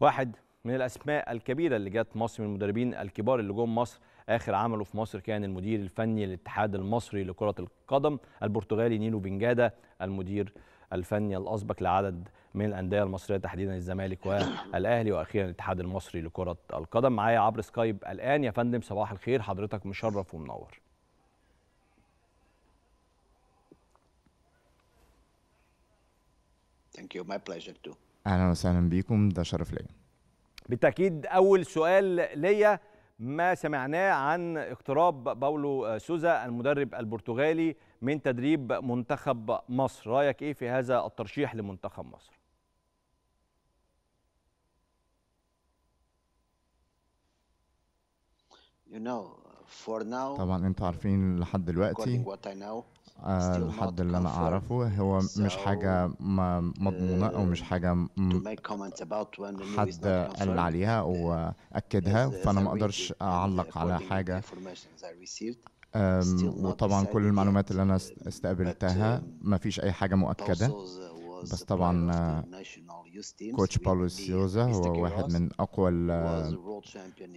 واحد من الاسماء الكبيره اللي جت مصر من المدربين الكبار اللي جم مصر اخر عمله في مصر كان المدير الفني للاتحاد المصري لكره القدم البرتغالي نينو بنجادا المدير الفني الاسبق لعدد من الانديه المصريه تحديدا الزمالك والاهلي واخيرا الاتحاد المصري لكره القدم معايا عبر سكايب الان يا فندم صباح الخير حضرتك مشرف ومنور Thank you. My pleasure too. اهلا وسهلا بيكم ده شرف ليا بالتاكيد اول سؤال ليا ما سمعناه عن اقتراب باولو سوزا المدرب البرتغالي من تدريب منتخب مصر رايك ايه في هذا الترشيح لمنتخب مصر you know طبعا انتوا عارفين لحد دلوقتي آه، لحد اللي انا اعرفه هو مش حاجه uh, مضمونه او مش حاجه حد قال عليها او اكدها فانا ما اقدرش اعلق على حاجه وطبعا كل المعلومات اللي انا استقبلتها um, ما فيش اي حاجه مؤكده بس طبعا كوتش باولو سيوزا هو واحد من اقوى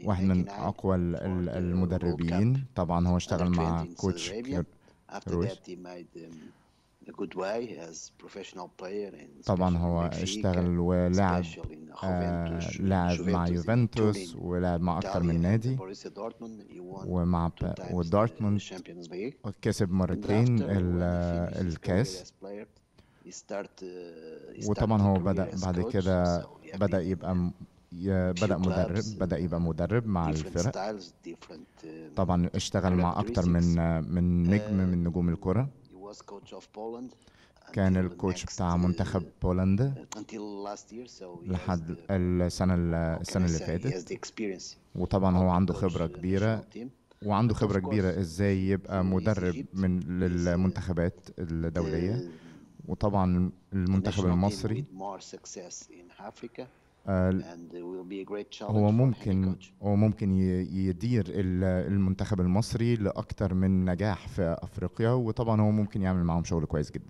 واحد من اقوى المدربين طبعا هو اشتغل مع كوتش كروش um, طبعا هو اشتغل ولعب آه، لعب مع يوفنتوس ولعب مع اكثر من نادي ومع ودارتموند كسب مرتين الكاس آه، وطبعا هو بدا بعد كده بدا يبقى بدا مدرب بدا يبقى مدرب مع الفرق آه، طبعا اشتغل مع اكتر من آه، من نجم من نجوم الكره كان الكوتش بتاع منتخب بولندا لحد السنه السنه اللي فاتت وطبعا هو عنده خبره كبيره وعنده خبره كبيره ازاي يبقى مدرب من للمنتخبات الدوليه وطبعا المنتخب المصري آه، هو ممكن هو ممكن يدير المنتخب المصري لاكتر من نجاح في افريقيا وطبعا هو ممكن يعمل معاهم شغل كويس جدا